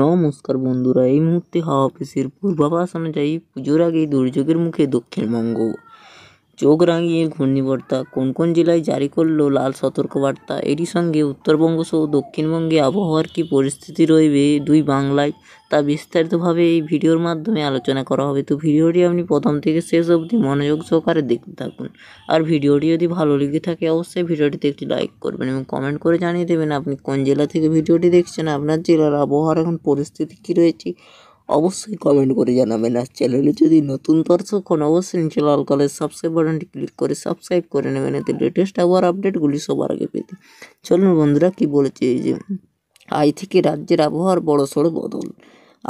नमस्कार বন্ধুরা এই মূর্তি হাও অফিসের পূর্ববাসন যাই পূজরা গই দূর যুগের মুখে দুঃখেরmongo চোখ রাঙিয়ে ঘূর্ণিবর্তা কোন কোন জেলায় জারি করলো লাল সতর্কবার্তা এরই সঙ্গে উত্তরবঙ্গ সহ দক্ষিণবঙ্গে আবহাওয়ার কী পরিস্থিতি রইবে দুই বাংলায় তা বিস্তারিতভাবে এই ভিডিওর মাধ্যমে আলোচনা করা হবে তো ভিডিওটি আপনি প্রথম থেকে শেষ অবধি মনোযোগ সহকারে দেখতে থাকুন আর ভিডিওটি যদি ভালো লেগে থাকে অবশ্যই ভিডিওটিতে একটি লাইক করবেন এবং কমেন্ট করে জানিয়ে দেবেন আপনি কোন জেলা থেকে ভিডিওটি দেখছেন আপনার জেলার আবহাওয়ার এখন পরিস্থিতি কী রয়েছে অবশ্যই কমেন্ট করে জানাবেন আর চ্যানেলে যদি নতুন দর্শক হন অবশ্যই নিচে লাল কালার সাবস্ক্রাইব বাটনটি ক্লিক করে সাবস্ক্রাইব করে নেবেন এতে লেটেস্ট আবার আপডেটগুলি সবার আগে পেতে চলুন বন্ধুরা কি বলেছে এই যে আজ থেকে রাজ্যের আবহাওয়ার বড়সড় বদল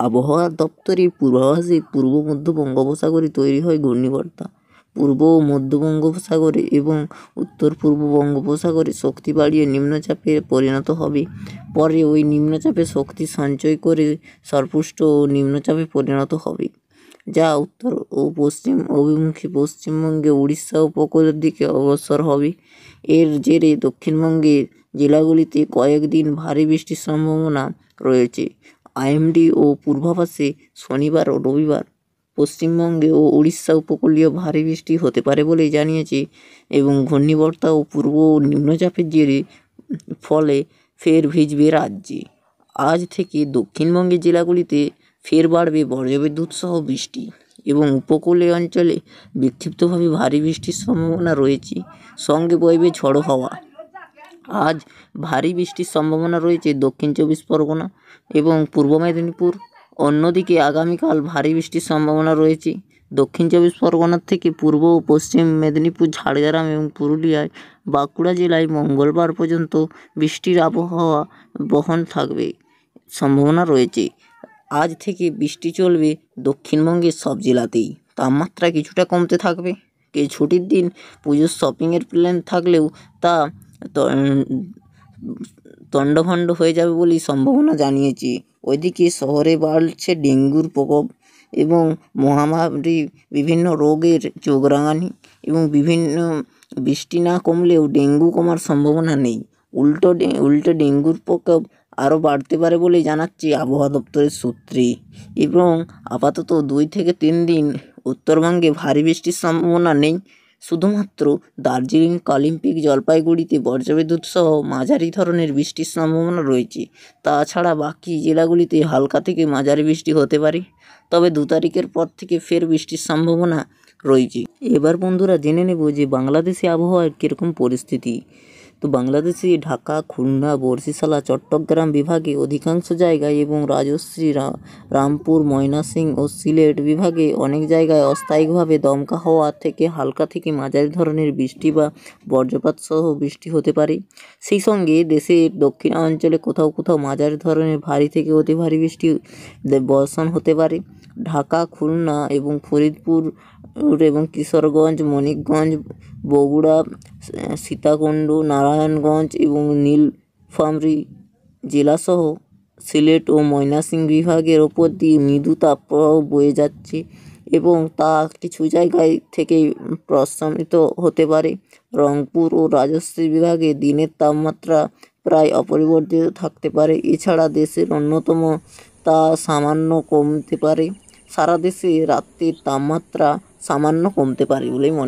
আবহাওয়া দপ্তরের পূর্বাভাসে পূর্ব মধ্য বঙ্গোপসাগরে তৈরি হয় ঘূর্ণিবর্তা পূর্ব ও মধ্য বঙ্গোপসাগরে এবং উত্তর পূর্ব বঙ্গোপসাগরে শক্তি বাড়িয়ে নিম্নচাপে পরিণত হবে পরে ওই নিম্নচাপে শক্তি সঞ্চয় করে সর্বপুষ্ট ও নিম্নচাপে পরিণত হবে যা উত্তর ও পশ্চিম অভিমুখী পশ্চিমবঙ্গে উড়িষ্যা উপকূলের দিকে অগ্রসর হবে এর জেরে দক্ষিণবঙ্গের জেলাগুলিতে কয়েকদিন ভারী বৃষ্টির সম্ভাবনা রয়েছে আইএমডি ও পূর্বাভাসে শনিবার ও রবিবার পশ্চিমবঙ্গে ও উড়িষ্যা উপকূলীয় ভারী বৃষ্টি হতে পারে বলে জানিয়েছে এবং ঘূর্ণিবর্তা ও পূর্ব ও নিম্নচাপের জেরে ফলে ফের ভিজবে রাজ্যে আজ থেকে দক্ষিণবঙ্গের জেলাগুলিতে ফের বাড়বে বজ্রবিদ্যুৎ সহ বৃষ্টি এবং উপকূলীয় অঞ্চলে বিক্ষিপ্তভাবে ভারী বৃষ্টির সম্ভাবনা রয়েছে সঙ্গে বইবে ঝড়ো হওয়া আজ ভারী বৃষ্টির সম্ভাবনা রয়েছে দক্ষিণ চব্বিশ পরগনা এবং পূর্ব মেদিনীপুর অন্যদিকে আগামীকাল ভারী বৃষ্টির সম্ভাবনা রয়েছে দক্ষিণ চব্বিশ পরগনার থেকে পূর্ব ও পশ্চিম মেদিনীপুর ঝাড়গ্রাম এবং পুরুলিয়ায় বাঁকুড়া জেলায় মঙ্গলবার পর্যন্ত বৃষ্টির আবহাওয়া বহন থাকবে সম্ভাবনা রয়েছে আজ থেকে বৃষ্টি চলবে দক্ষিণবঙ্গের সব জেলাতেই তাপমাত্রা কিছুটা কমতে থাকবে কে ছুটির দিন পুজোর শপিংয়ের প্ল্যান থাকলেও তা তণ্ডভণ্ড হয়ে যাবে বলেই সম্ভাবনা জানিয়েছি ওইদিকে শহরে বাড়ছে ডেঙ্গুর প্রকোপ এবং মহামারী বিভিন্ন রোগের চোখ রাঙানি এবং বিভিন্ন বৃষ্টি না কমলেও ডেঙ্গু কমার সম্ভাবনা নেই উল্টো উল্টো ডেঙ্গুর প্রকোপ আরও বাড়তে পারে বলে জানাচ্ছে আবহাওয়া দপ্তরের সূত্রে এবং আপাতত দুই থেকে তিন দিন উত্তরবঙ্গে ভারী বৃষ্টির সম্ভাবনা নেই শুধুমাত্র দার্জিলিং কালিম্পিং জলপাইগুড়িতে বজ্রবিদ্যুৎ সহ মাঝারি ধরনের বৃষ্টির সম্ভাবনা রয়েছে তাছাড়া বাকি জেলাগুলিতে হালকা থেকে মাঝারি বৃষ্টি হতে পারে তবে দু তারিখের পর থেকে ফের বৃষ্টির সম্ভাবনা রয়েছে এবার বন্ধুরা জেনে নেব যে বাংলাদেশে আবহাওয়ার কীরকম পরিস্থিতি তো বাংলাদেশি ঢাকা খুলনা বর্ষিশালা চট্টগ্রাম বিভাগে অধিকাংশ জায়গায় এবং রাজশ্রী রামপুর ময়নাসিং ও সিলেট বিভাগে অনেক জায়গায় অস্থায়ীভাবে দমকা হওয়া থেকে হালকা থেকে মাঝারি ধরনের বৃষ্টি বা বজ্রপাত সহ বৃষ্টি হতে পারে সেই সঙ্গে দেশের দক্ষিণাঞ্চলে কোথাও কোথাও মাঝারি ধরনের ভারী থেকে অতি ভারী বৃষ্টি বর্ষণ হতে পারে ঢাকা খুলনা এবং ফরিদপুর এবং কিশোরগঞ্জ মণিকগঞ্জ বগুড়া সীতাকুণ্ড নারায়ণগঞ্জ এবং নীলফামরি জেলাসহ সিলেট ও ময়নাসিং বিভাগের ওপর দিয়ে মৃদু তাপপ্রবাহ বয়ে যাচ্ছে এবং তা কিছু জায়গায় থেকেই প্রশমিত হতে পারে রংপুর ও রাজশ্রী বিভাগে দিনের তাপমাত্রা প্রায় অপরিবর্তিত থাকতে পারে এছাড়া দেশের অন্যতম তা সামান্য কমতে পারে সারা দেশে রাত্রির তাপমাত্রা সামান্য কমতে পারে বলেই মনে